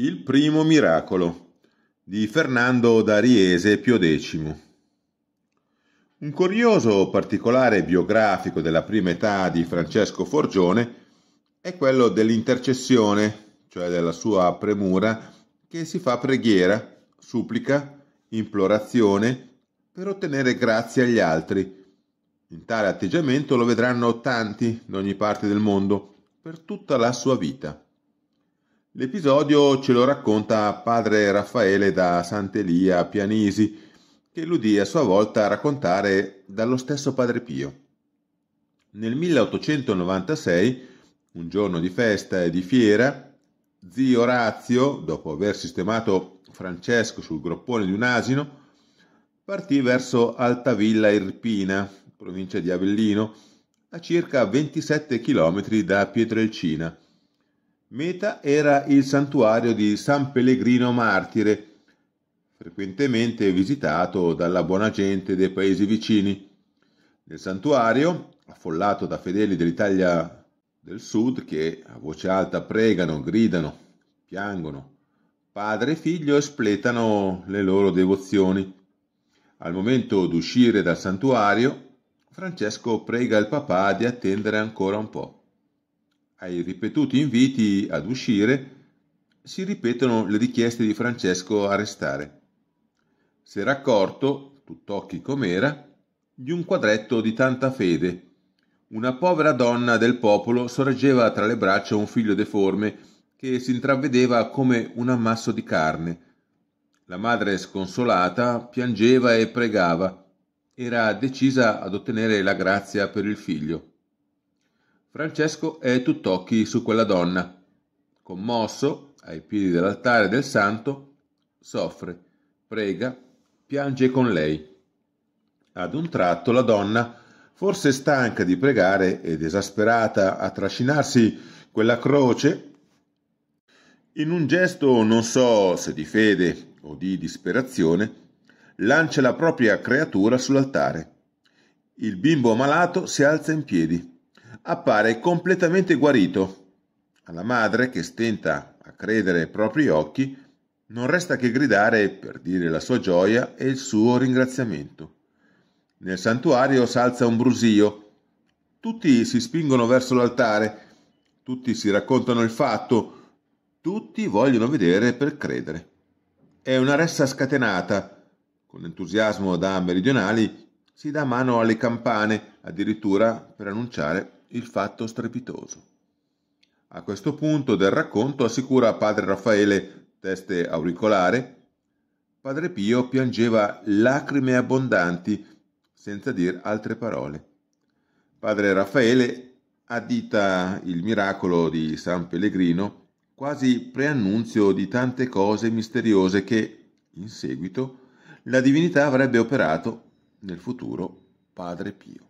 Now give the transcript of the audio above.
Il primo miracolo di Fernando da Riese Pio X. Un curioso particolare biografico della prima età di Francesco Forgione è quello dell'intercessione, cioè della sua premura che si fa preghiera, supplica, implorazione per ottenere grazie agli altri. In tale atteggiamento lo vedranno tanti da ogni parte del mondo per tutta la sua vita. L'episodio ce lo racconta padre Raffaele da Sant'Elia Pianisi, che ludì a sua volta raccontare dallo stesso padre Pio. Nel 1896, un giorno di festa e di fiera, zio Orazio, dopo aver sistemato Francesco sul groppone di un asino, partì verso Altavilla Irpina, provincia di Avellino, a circa 27 km da Pietrelcina Meta era il santuario di San Pellegrino Martire, frequentemente visitato dalla buona gente dei paesi vicini. Nel santuario, affollato da fedeli dell'Italia del Sud che a voce alta pregano, gridano, piangono, padre e figlio espletano le loro devozioni. Al momento d'uscire dal santuario, Francesco prega il papà di attendere ancora un po'. Ai ripetuti inviti ad uscire si ripetono le richieste di Francesco a restare. S'era accorto, tutt'occhi com'era, di un quadretto di tanta fede. Una povera donna del popolo sorreggeva tra le braccia un figlio deforme che si intravedeva come un ammasso di carne. La madre sconsolata piangeva e pregava. Era decisa ad ottenere la grazia per il figlio. Francesco è tutt'occhi su quella donna. Commosso, ai piedi dell'altare del santo, soffre, prega, piange con lei. Ad un tratto la donna, forse stanca di pregare ed esasperata a trascinarsi quella croce, in un gesto non so se di fede o di disperazione, lancia la propria creatura sull'altare. Il bimbo malato si alza in piedi appare completamente guarito. Alla madre, che stenta a credere ai propri occhi, non resta che gridare per dire la sua gioia e il suo ringraziamento. Nel santuario s'alza un brusio. Tutti si spingono verso l'altare, tutti si raccontano il fatto, tutti vogliono vedere per credere. È una ressa scatenata. Con entusiasmo da meridionali si dà mano alle campane, addirittura per annunciare il fatto strepitoso. A questo punto del racconto assicura padre Raffaele Teste Auricolare, padre Pio piangeva lacrime abbondanti senza dire altre parole. Padre Raffaele addita il miracolo di San Pellegrino quasi preannunzio di tante cose misteriose che, in seguito, la divinità avrebbe operato nel futuro Padre Pio.